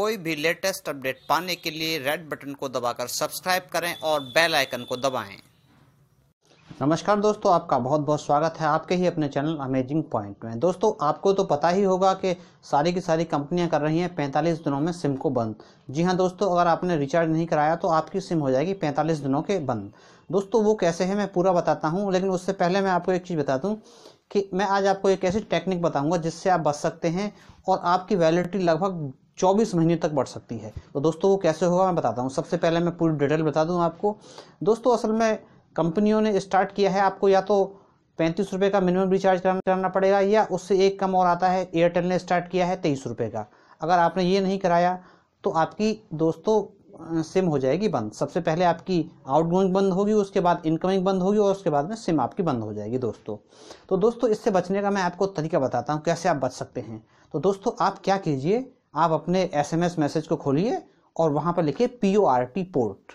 कोई भी latest update पाने के लिए रेड बटन को दबाकर सब्सक्राइब करें और बेल आइकन को दबाएं। नमस्कार दोस्तों आपका बहुत बहुत स्वागत है आपके ही अपने चैनल अमेजिंग पॉइंट में दोस्तों आपको तो पता ही होगा कि सारी की सारी कंपनियां कर रही हैं 45 दिनों में सिम को बंद जी हाँ दोस्तों अगर आपने रिचार्ज नहीं कराया तो आपकी सिम हो जाएगी 45 दिनों के बंद दोस्तों वो कैसे है मैं पूरा बताता हूँ लेकिन उससे पहले मैं आपको एक चीज़ बता दूँ कि मैं आज आपको एक ऐसी टेक्निक बताऊँगा जिससे आप बच सकते हैं और आपकी वैलिडिटी लगभग 24 महीने तक बढ़ सकती है तो दोस्तों वो कैसे होगा मैं बताता हूँ सबसे पहले मैं पूरी डिटेल बता दूँ आपको दोस्तों असल में कंपनियों ने स्टार्ट किया है आपको या तो पैंतीस रुपये का मिनिमम रिचार्ज कराना पड़ेगा या उससे एक कम और आता है एयरटेल ने स्टार्ट किया है तेईस रुपये का अगर आपने ये नहीं कराया तो आपकी दोस्तों सिम हो जाएगी बंद सबसे पहले आपकी आउटगोइंग बंद होगी उसके बाद इनकमिंग बंद होगी और उसके बाद में सिम आपकी बंद हो जाएगी दोस्तों तो दोस्तों इससे बचने का मैं आपको तरीका बताता हूँ कैसे आप बच सकते हैं तो दोस्तों आप क्या कीजिए आप अपने एसएमएस मैसेज को खोलिए और वहाँ पर लिखिए P O R T port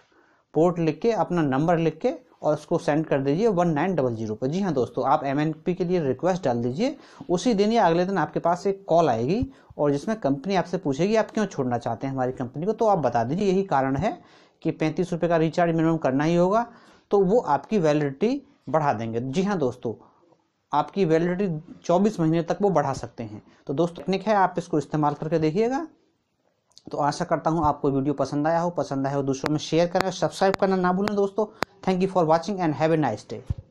port लिख के अपना नंबर लिख के और उसको सेंड कर दीजिए वन नाइन डबल जीरो पर जी हाँ दोस्तों आप एम पी के लिए रिक्वेस्ट डाल दीजिए उसी दिन या अगले दिन आपके पास एक कॉल आएगी और जिसमें कंपनी आपसे पूछेगी आप क्यों छोड़ना चाहते हैं हमारी कंपनी को तो आप बता दीजिए यही कारण है कि पैंतीस रुपये का रिचार्ज मिनिमम करना ही होगा तो वो आपकी वैलिडिटी बढ़ा देंगे जी हाँ दोस्तों आपकी वैलिडिटी 24 महीने तक वो बढ़ा सकते हैं तो दोस्त टेक्निक है आप इसको इस्तेमाल करके देखिएगा तो आशा करता हूँ आपको वीडियो पसंद आया हो पसंद आया हो दूसरों में शेयर करें सब्सक्राइब करना ना भूलें दोस्तों thank you for watching and have a nice day